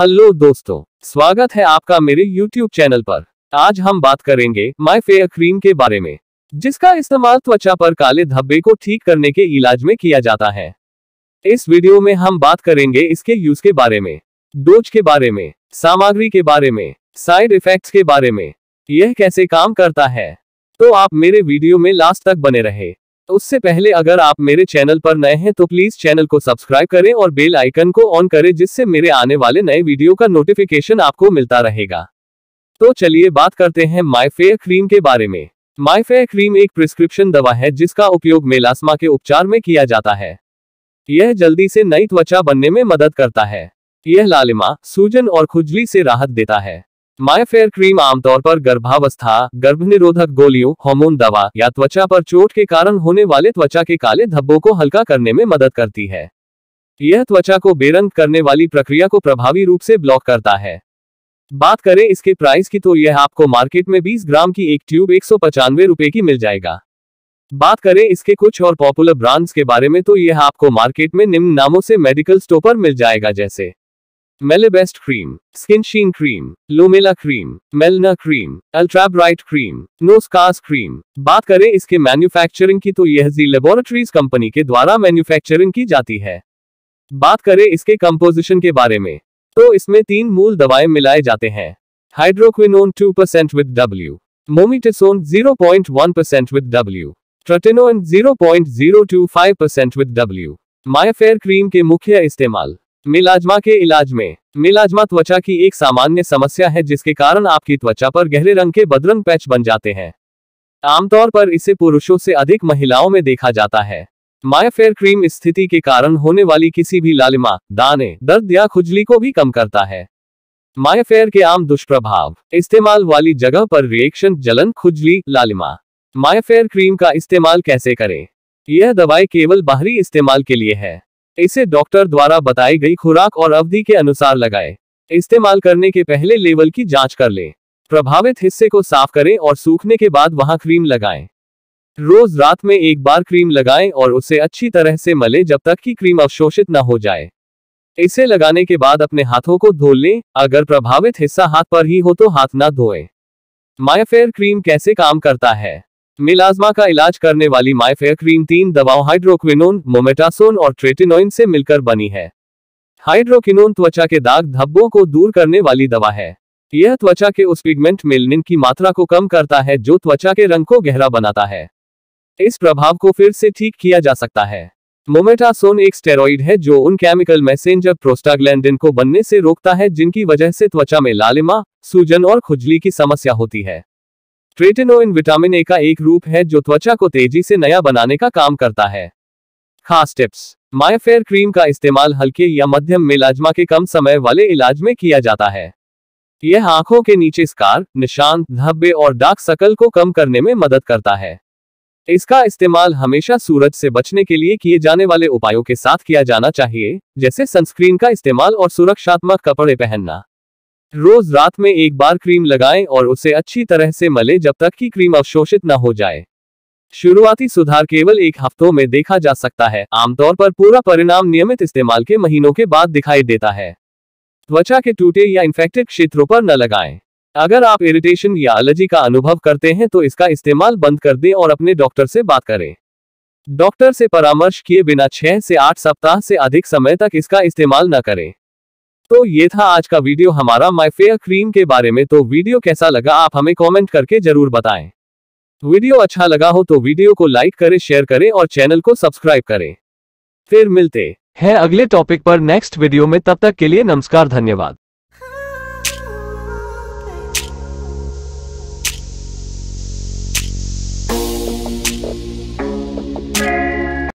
Hello दोस्तों स्वागत है आपका मेरे YouTube चैनल पर आज हम बात करेंगे माई फेयर क्रीम के बारे में जिसका इस्तेमाल त्वचा पर काले धब्बे को ठीक करने के इलाज में किया जाता है इस वीडियो में हम बात करेंगे इसके यूज के बारे में डोज के बारे में सामग्री के बारे में साइड इफेक्ट्स के बारे में यह कैसे काम करता है तो आप मेरे वीडियो में लास्ट तक बने रहे तो उससे पहले अगर आप मेरे चैनल पर नए हैं तो प्लीज चैनल को सब्सक्राइब करें और बेल आइकन को ऑन करें जिससे मेरे आने वाले नए वीडियो का नोटिफिकेशन आपको मिलता रहेगा तो चलिए बात करते हैं माइफेयर क्रीम के बारे में माइफेयर क्रीम एक प्रिस्क्रिप्शन दवा है जिसका उपयोग मेलास्मा के उपचार में किया जाता है यह जल्दी से नई त्वचा बनने में मदद करता है यह लालिमा सूजन और खुजली से राहत देता है मायफेयर क्रीम आमतौर पर गर्भावस्था गर्भ निरोधक गोलियों हार्मोन दवा या त्वचा पर चोट के कारण होने वाले त्वचा के काले धब्बों को हल्का करने में मदद करती है यह त्वचा को बेरंग करने वाली प्रक्रिया को प्रभावी रूप से ब्लॉक करता है बात करें इसके प्राइस की तो यह आपको मार्केट में 20 ग्राम की एक ट्यूब एक रुपए की मिल जाएगा बात करें इसके कुछ और पॉपुलर ब्रांड्स के बारे में तो यह आपको मार्केट में निम्न नामों से मेडिकल स्टोर पर मिल जाएगा जैसे Melabest cream Skinshine cream Lomela cream Melna cream ultra bright cream no cream बात करें इसके मैन्युफैक्चरिंग की तो यह जी लेबोरेटरीज कंपनी के द्वारा मैन्युफैक्चरिंग की जाती है बात करें इसके कंपोजिशन के बारे में तो इसमें तीन मूल दवाएं मिलाए जाते हैं hydroquinone two percent with W mometasone zero point one percent with W tretinoin zero point zero two five percent with W Myfair cream के मुख्य इस्तेमाल मिलाजमा के इलाज में मिलाजमा त्वचा की एक सामान्य समस्या है जिसके कारण आपकी त्वचा पर गहरे रंग के बदरंग पैच बन जाते हैं आमतौर पर इसे पुरुषों से अधिक महिलाओं में देखा जाता है मायाफेयर क्रीम स्थिति के कारण होने वाली किसी भी लालिमा दाने दर्द या खुजली को भी कम करता है मायाफेयर के आम दुष्प्रभाव इस्तेमाल वाली जगह पर रिएक्शन जलन खुजली लालिमा मायाफेयर क्रीम का इस्तेमाल कैसे करें यह दवाई केवल बाहरी इस्तेमाल के लिए है इसे डॉक्टर द्वारा बताई गई खुराक और अवधि के अनुसार लगाएं। इस्तेमाल करने के पहले लेवल की जांच कर लें प्रभावित हिस्से को साफ करें और सूखने के बाद वहां क्रीम लगाएं। रोज रात में एक बार क्रीम लगाएं और उसे अच्छी तरह से मले जब तक कि क्रीम अवशोषित न हो जाए इसे लगाने के बाद अपने हाथों को धो लें अगर प्रभावित हिस्सा हाथ पर ही हो तो हाथ न धोएं। मायाफेयर क्रीम कैसे काम करता है मिलाजमा का इलाज करने वाली माइफेयर क्रीम तीन दवाओं हाइड्रोक्विनोन मोमेटासोन और ट्रेटिनोइन से मिलकर बनी है हाइड्रोक्विनोन त्वचा के दाग धब्बों को दूर करने वाली दवा है यह त्वचा के उस पिगमेंट मेलनिन की मात्रा को कम करता है जो त्वचा के रंग को गहरा बनाता है इस प्रभाव को फिर से ठीक किया जा सकता है मोमेटासोन एक स्टेरॉइड है जो उन केमिकल मैसेंजर प्रोस्टाग्लैंडिन को बनने से रोकता है जिनकी वजह से त्वचा में लालिमा सूजन और खुजली की समस्या होती है ट्रेटेनोइन विटामिन ए का एक रूप है जो त्वचा को तेजी से नया बनाने का काम करता है खास टिप्स मायाफेयर क्रीम का इस्तेमाल हल्के या मध्यम मिलाजमा के कम समय वाले इलाज में किया जाता है यह आंखों के नीचे स्कार निशान धब्बे और डाक सकल को कम करने में मदद करता है इसका इस्तेमाल हमेशा सूरज से बचने के लिए किए जाने वाले उपायों के साथ किया जाना चाहिए जैसे सनस्क्रीन का इस्तेमाल और सुरक्षात्मक कपड़े पहनना रोज रात में एक बार क्रीम लगाएं और उसे अच्छी तरह से मले जब तक कि क्रीम अवशोषित न हो जाए शुरुआती सुधार केवल एक हफ्तों में देखा जा सकता है आमतौर पर पूरा परिणाम नियमित इस्तेमाल के महीनों के बाद दिखाई देता है त्वचा के टूटे या इन्फेक्टेड क्षेत्रों पर न लगाएं अगर आप इरिटेशन या एलर्जी का अनुभव करते हैं तो इसका इस्तेमाल बंद कर दें और अपने डॉक्टर से बात करें डॉक्टर से परामर्श किए बिना छह से आठ सप्ताह से अधिक समय तक इसका इस्तेमाल न करें तो ये था आज का वीडियो हमारा माई फेयर क्रीम के बारे में तो वीडियो कैसा लगा आप हमें कमेंट करके जरूर बताएं वीडियो अच्छा लगा हो तो वीडियो को लाइक करें शेयर करें और चैनल को सब्सक्राइब करें फिर मिलते हैं अगले टॉपिक पर नेक्स्ट वीडियो में तब तक के लिए नमस्कार धन्यवाद